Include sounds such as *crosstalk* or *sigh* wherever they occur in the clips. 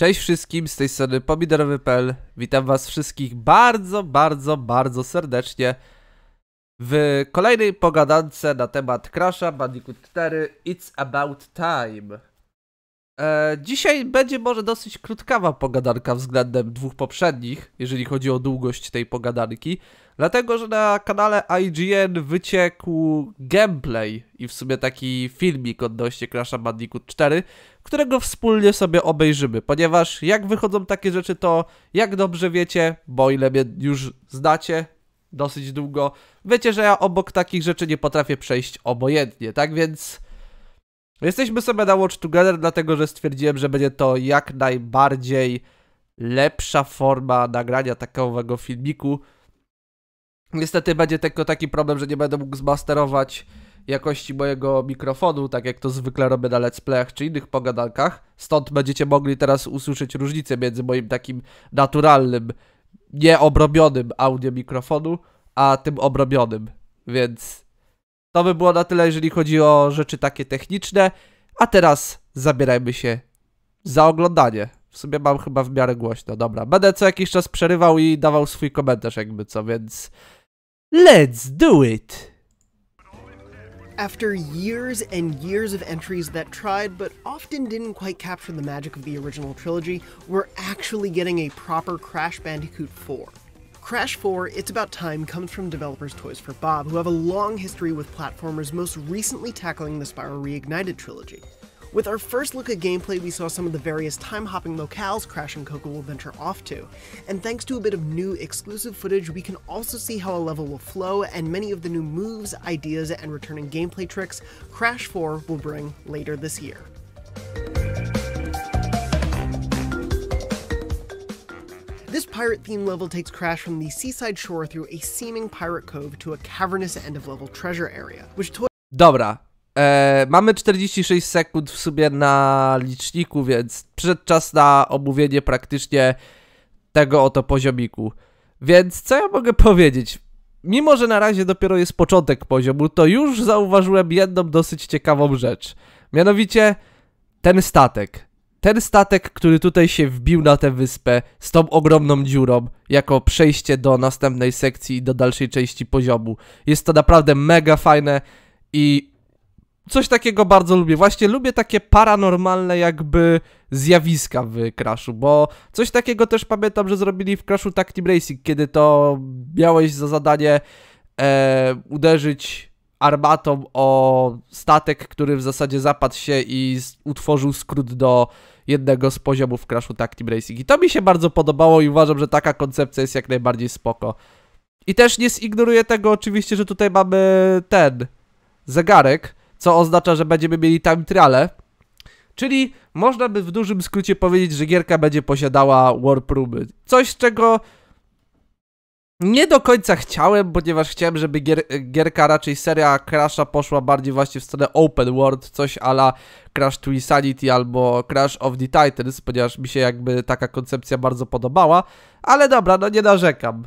Cześć wszystkim, z tej strony pomidorowy.pl. Witam was wszystkich bardzo, bardzo, bardzo serdecznie w kolejnej pogadance na temat Crash'a Bandicoot 4 It's About Time. E, dzisiaj będzie może dosyć krótkawa pogadarka względem dwóch poprzednich, jeżeli chodzi o długość tej pogadarki, dlatego że na kanale IGN wyciekł gameplay i w sumie taki filmik odnośnie Crash Bandicoot 4, którego wspólnie sobie obejrzymy, ponieważ jak wychodzą takie rzeczy, to jak dobrze wiecie, bo ile mnie już znacie, dosyć długo. Wiecie, że ja obok takich rzeczy nie potrafię przejść obojętnie, tak więc Jesteśmy sobie na Watch Together, dlatego że stwierdziłem, że będzie to jak najbardziej lepsza forma nagrania takowego filmiku. Niestety będzie tylko taki problem, że nie będę mógł zmasterować jakości mojego mikrofonu, tak jak to zwykle robię na let's playach czy innych pogadankach. Stąd będziecie mogli teraz usłyszeć różnicę między moim takim naturalnym, nieobrobionym audio mikrofonu, a tym obrobionym. Więc to by było na tyle, jeżeli chodzi o rzeczy takie techniczne. A teraz zabierajmy się za oglądanie. W sumie mam chyba w miarę głośno, dobra. Będę co jakiś czas przerywał i dawał swój komentarz jakby co, więc... Let's do it! After years and years of entries that tried but often didn't quite capture the magic of the original trilogy, we're actually getting a proper Crash Bandicoot 4. Crash 4 It's About Time comes from developers Toys for Bob, who have a long history with platformers, most recently tackling the Spyro Reignited trilogy. With our first look at gameplay, we saw some of the various time hopping locales Crash and Coco will venture off to, and thanks to a bit of new exclusive footage, we can also see how a level will flow and many of the new moves, ideas, and returning gameplay tricks Crash 4 will bring later this year. This pirate themed level takes Crash from the seaside shore through a seeming pirate cove to a cavernous end of level treasure area, which Dobra, e, mamy 46 sekund w sobie na liczniku, więc przed czas na omówienie praktycznie tego oto poziomiku. Więc co ja mogę *laughs* powiedzieć? Mimo, że na razie dopiero jest początek poziomu, to już zauważyłem jedną dosyć ciekawą rzecz. Mianowicie ten statek ten statek, który tutaj się wbił na tę wyspę z tą ogromną dziurą, jako przejście do następnej sekcji i do dalszej części poziomu. Jest to naprawdę mega fajne i coś takiego bardzo lubię. Właśnie lubię takie paranormalne jakby zjawiska w Crashu, bo coś takiego też pamiętam, że zrobili w Crashu Tactim Racing, kiedy to miałeś za zadanie e, uderzyć armatą o statek, który w zasadzie zapadł się i utworzył skrót do jednego z poziomów Crashu Tactic Racing. I to mi się bardzo podobało i uważam, że taka koncepcja jest jak najbardziej spoko. I też nie zignoruję tego oczywiście, że tutaj mamy ten zegarek, co oznacza, że będziemy mieli time triale. Czyli można by w dużym skrócie powiedzieć, że gierka będzie posiadała warp roomy. Coś, czego nie do końca chciałem, ponieważ chciałem, żeby gier, gierka raczej seria Crasha poszła bardziej właśnie w stronę open world, coś ala Crash to Insanity albo Crash of the Titans, ponieważ mi się jakby taka koncepcja bardzo podobała, ale dobra, no nie narzekam.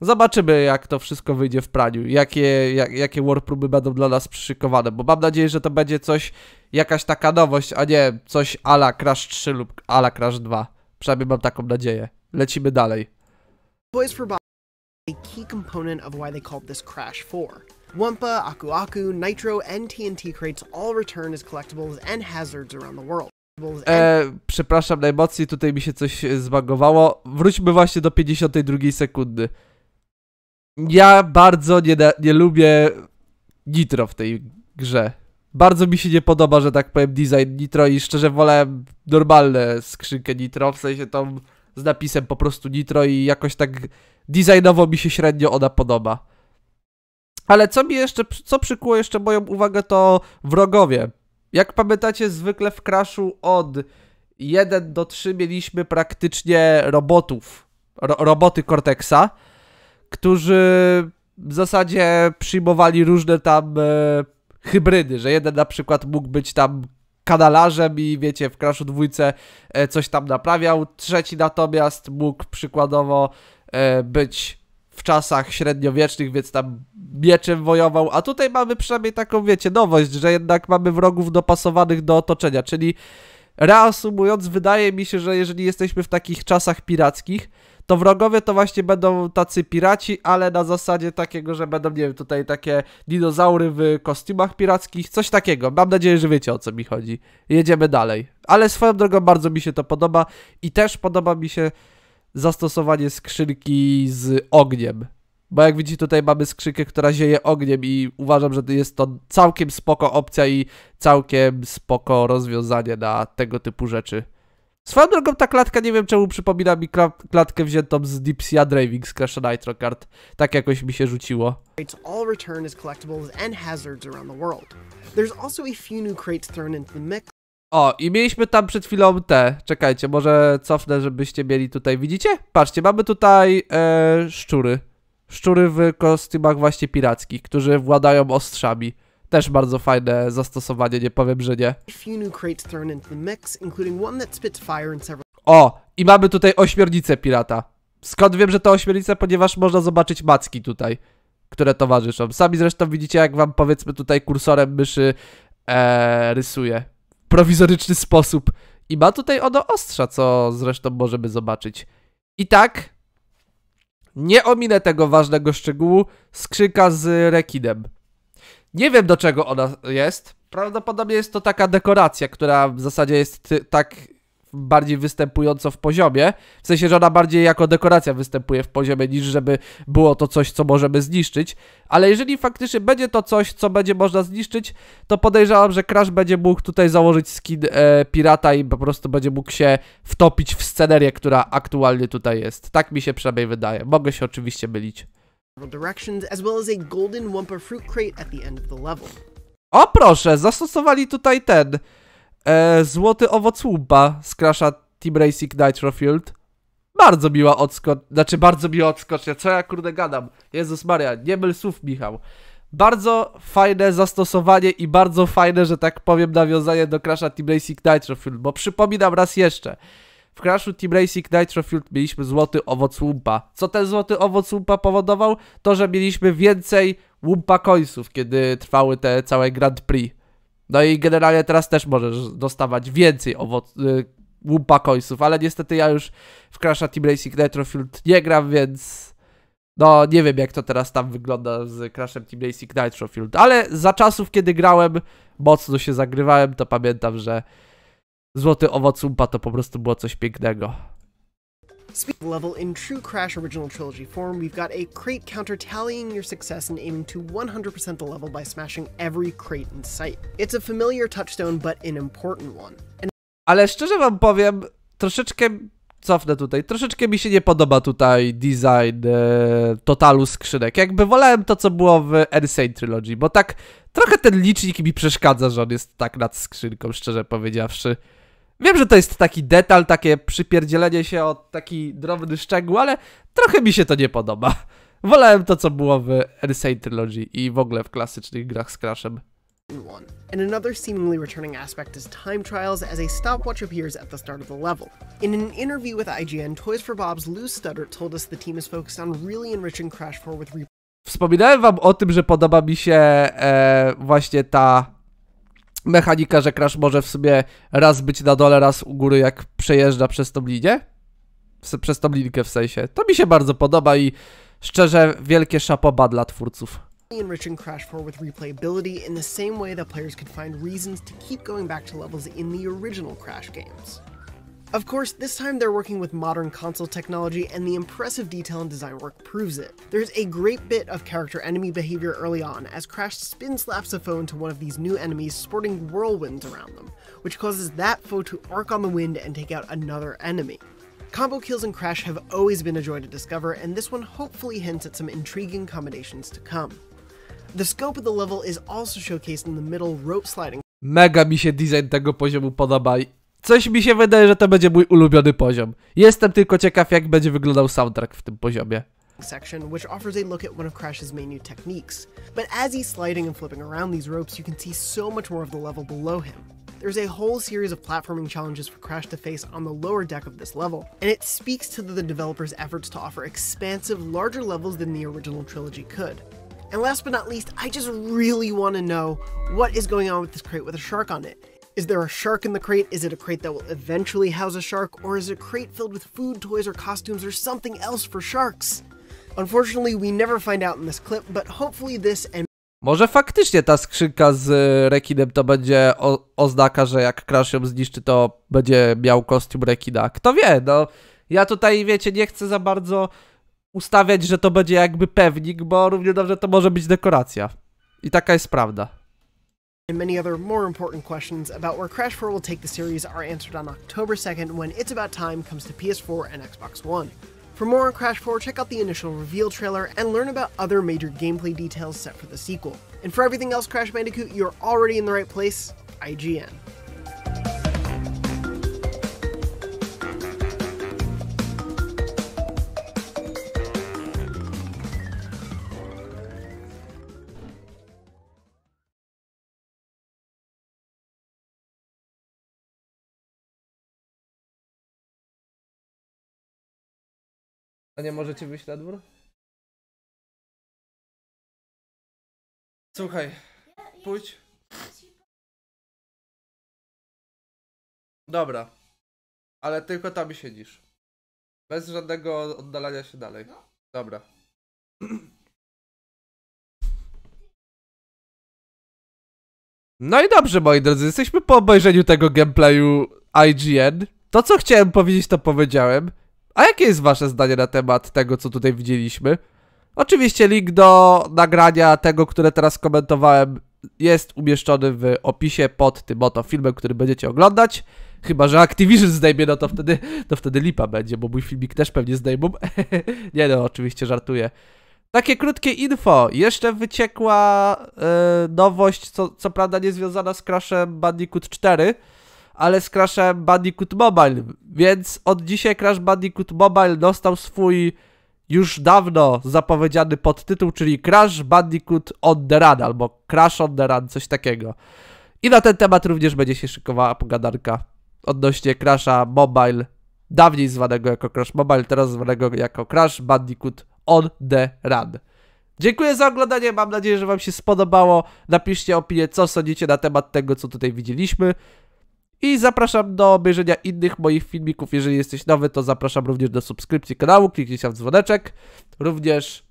Zobaczymy, jak to wszystko wyjdzie w praniu, jakie, jak, jakie warpróby będą dla nas przyszykowane, bo mam nadzieję, że to będzie coś, jakaś taka nowość, a nie coś ala Crash 3 lub ala Crash 2. Przynajmniej mam taką nadzieję. Lecimy dalej a key component of why they called this Crash 4. Wumpa, Aku Aku, Nitro, and TNT crates all return as collectibles and hazards around the world. E, przepraszam najmocniej, tutaj mi się coś zbagowało. Wróćmy właśnie do 52 sekundy. Ja bardzo nie, nie lubię Nitro w tej grze. Bardzo mi się nie podoba, że tak powiem, design Nitro i szczerze wolę normalne skrzynkę Nitro, w sensie tą z napisem po prostu Nitro i jakoś tak designowo mi się średnio ona podoba. Ale co mi jeszcze, co przykuło jeszcze moją uwagę to wrogowie. Jak pamiętacie, zwykle w Crashu od 1 do 3 mieliśmy praktycznie robotów, ro roboty Cortexa, którzy w zasadzie przyjmowali różne tam e, hybrydy, że jeden na przykład mógł być tam kanalarzem i wiecie, w Crashu dwójce e, coś tam naprawiał. Trzeci natomiast mógł przykładowo e, być w czasach średniowiecznych, więc tam mieczem wojował, a tutaj mamy przynajmniej taką, wiecie, nowość, że jednak mamy wrogów dopasowanych do otoczenia, czyli reasumując, wydaje mi się, że jeżeli jesteśmy w takich czasach pirackich, to wrogowie to właśnie będą tacy piraci, ale na zasadzie takiego, że będą, nie wiem, tutaj takie dinozaury w kostiumach pirackich, coś takiego. Mam nadzieję, że wiecie o co mi chodzi. Jedziemy dalej. Ale swoją drogą bardzo mi się to podoba i też podoba mi się zastosowanie skrzynki z ogniem. Bo jak widzicie tutaj mamy skrzynkę, która zieje ogniem i uważam, że jest to całkiem spoko opcja i całkiem spoko rozwiązanie na tego typu rzeczy. Swoją drogą ta klatka, nie wiem czemu przypomina mi klatkę wziętą z Deep Sea Driving z Crash Nitro Kart. Tak jakoś mi się rzuciło. all return as collectibles and hazards around the world. There's also a few new crates thrown into the mix. O, i mieliśmy tam przed chwilą te. Czekajcie, może cofnę, żebyście mieli tutaj. Widzicie? Patrzcie, mamy tutaj e, szczury. Szczury w kostiumach właśnie pirackich, którzy władają ostrzami. Też bardzo fajne zastosowanie, nie powiem, że nie. O, i mamy tutaj ośmiornicę pirata. Skąd wiem, że to ośmiornica? Ponieważ można zobaczyć macki tutaj, które towarzyszą. Sami zresztą widzicie, jak wam powiedzmy tutaj kursorem myszy ee, rysuje. W prowizoryczny sposób. I ma tutaj ono ostrza, co zresztą możemy zobaczyć. I tak, nie ominę tego ważnego szczegółu, Skrzyka z rekinem. Nie wiem do czego ona jest. Prawdopodobnie jest to taka dekoracja, która w zasadzie jest tak bardziej występująco w poziomie. W sensie, że ona bardziej jako dekoracja występuje w poziomie, niż żeby było to coś, co możemy zniszczyć. Ale jeżeli faktycznie będzie to coś, co będzie można zniszczyć, to podejrzewam, że Crash będzie mógł tutaj założyć skin e, pirata i po prostu będzie mógł się wtopić w scenerię, która aktualnie tutaj jest. Tak mi się przynajmniej wydaje. Mogę się oczywiście mylić directions, as well as a golden Wumpa fruit crate at the end of the level. O proszę, zastosowali tutaj ten e, złoty owoc łupa z Crash'a Team Racing Nitro Field. Bardzo miła odskocznia, znaczy bardzo miła odskocznia, co ja kurde gadam. Jezus Maria, nie myl słów Michał. Bardzo fajne zastosowanie i bardzo fajne, że tak powiem, nawiązanie do Crash'a Team Racing Nitro Field, bo przypominam raz jeszcze, w Crashu Team Racing Nitro Field mieliśmy złoty owoc łumpa. Co ten złoty owoc łumpa powodował? To, że mieliśmy więcej łumpa końców, kiedy trwały te całe Grand Prix. No i generalnie teraz też możesz dostawać więcej owoc, y, łumpa końców, ale niestety ja już w Crasha Team Racing Nitro Field nie gram, więc... No, nie wiem jak to teraz tam wygląda z Crashem Team Racing Nitro Field, ale za czasów, kiedy grałem, mocno się zagrywałem, to pamiętam, że Złoty owoc Umpa to po prostu było coś pięknego. Speed level in true Crash Original Trilogy form, we've got a crate counter tallying your success and aiming to 100% the level by smashing every crate in sight. It's a familiar touchstone, but an important one. And Ale szczerze wam powiem, troszeczkę cofnę tutaj, troszeczkę mi się nie podoba tutaj design e, totalu skrzynek. Jakby wolałem to, co było w Insane Trilogy, bo tak trochę ten licznik mi przeszkadza, że on jest tak nad skrzynką, szczerze powiedziawszy. Wiem, że to jest taki detal, takie przypierdzielenie się o taki drobny szczegół, ale trochę mi się to nie podoba. Wolałem to, co było w Insane Trilogy i w ogóle w klasycznych grach z Crashem. And another seemingly returning aspect is time trials as a stopwatch appears at the start of the level. In an interview with IGN, Toys for Bob's Lou Studdert told us the team is focused on really enriching Crash 4 with Wspominałem wam o tym, że podoba mi się e, właśnie ta mechanika, że Crash może w sobie raz być na dole, raz u góry, jak przejeżdża przez tą linię? Przez tą linkę w sensie. To mi się bardzo podoba i szczerze wielkie szapoba dla twórców. enriching Crash 4 with replayability in the same way that players could find reasons to keep going back to levels in the original Crash games. Of course, this time they're working with modern console technology and the impressive detail and design work proves it. There's a great bit of character enemy behavior early on, as Crash spin slaps a foe into one of these new enemies sporting whirlwinds around them, which causes that foe to arc on the wind and take out another enemy. Combo kills in Crash have always been a joy to discover, and this one hopefully hints at some intriguing combinations to come. The scope of the level is also showcased in the middle rope sliding. Mega mi się design tego poziomu podoba Coś mi się wydaje, że to będzie mój ulubiony poziom. Jestem tylko ciekaw, jak będzie wyglądał soundtrack w tym poziomie. section, which offers a look at one of Crash's main new techniques. But as he's sliding and flipping around these ropes, you can see so much more of the level below him. There's a whole series of platforming challenges for Crash to face on the lower deck of this level, and it speaks to the developers' efforts to offer expansive, larger levels than the original trilogy could. And last but not least, I just really want to know what is going on with this crate with a shark on it. Is there a shark in the crate? Is it a crate that will eventually house a shark? Or is it a crate filled with food, toys, or costumes, or something else for sharks? Unfortunately, we never find out in this clip, but hopefully this and może faktycznie ta skrzynka z e, rekinem to będzie o, oznaka, że jak Crash ją zniszczy, to będzie miał kostium rekina. Kto wie, no. Ja tutaj, wiecie, nie chcę za bardzo ustawiać, że to będzie jakby pewnik, bo równie dobrze to może być dekoracja. I taka jest prawda. and many other more important questions about where Crash 4 will take the series are answered on October 2nd when It's About Time comes to PS4 and Xbox One. For more on Crash 4, check out the initial reveal trailer and learn about other major gameplay details set for the sequel. And for everything else Crash Bandicoot, you're already in the right place, IGN. A nie możecie wyjść na dwór? Słuchaj, pójdź. Dobra. Ale tylko tam siedzisz. Bez żadnego oddalania się dalej. Dobra. No i dobrze, moi drodzy, jesteśmy po obejrzeniu tego gameplayu IGN. To, co chciałem powiedzieć, to powiedziałem. A jakie jest wasze zdanie na temat tego, co tutaj widzieliśmy? Oczywiście link do nagrania tego, które teraz komentowałem jest umieszczony w opisie pod tym oto filmem, który będziecie oglądać. Chyba, że Activision zdejmie, no to wtedy, to wtedy lipa będzie, bo mój filmik też pewnie zdejmą. *laughs* Nie no, oczywiście żartuję. Takie krótkie info. Jeszcze wyciekła yy, nowość, co, co prawda związana z Crashem Bandicoot 4, ale z Crashem Bandicoot Mobile, więc od dzisiaj Crash Bandicoot Mobile dostał swój już dawno zapowiedziany podtytuł, czyli Crash Bandicoot on the Run, albo Crash on the Run, coś takiego. I na ten temat również będzie się szykowała pogadanka odnośnie Crash'a Mobile, dawniej zwanego jako Crash Mobile, teraz zwanego jako Crash Bandicoot on the Run. Dziękuję za oglądanie, mam nadzieję, że Wam się spodobało. Napiszcie opinię, co sądzicie na temat tego, co tutaj widzieliśmy. I zapraszam do obejrzenia innych moich filmików. Jeżeli jesteś nowy, to zapraszam również do subskrypcji kanału. Kliknijcie w dzwoneczek. Również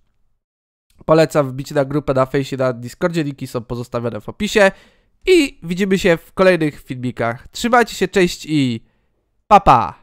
polecam wbić na grupę na fejsie, na Discordzie. Linki są pozostawione w opisie. I widzimy się w kolejnych filmikach. Trzymajcie się, cześć i papa! Pa.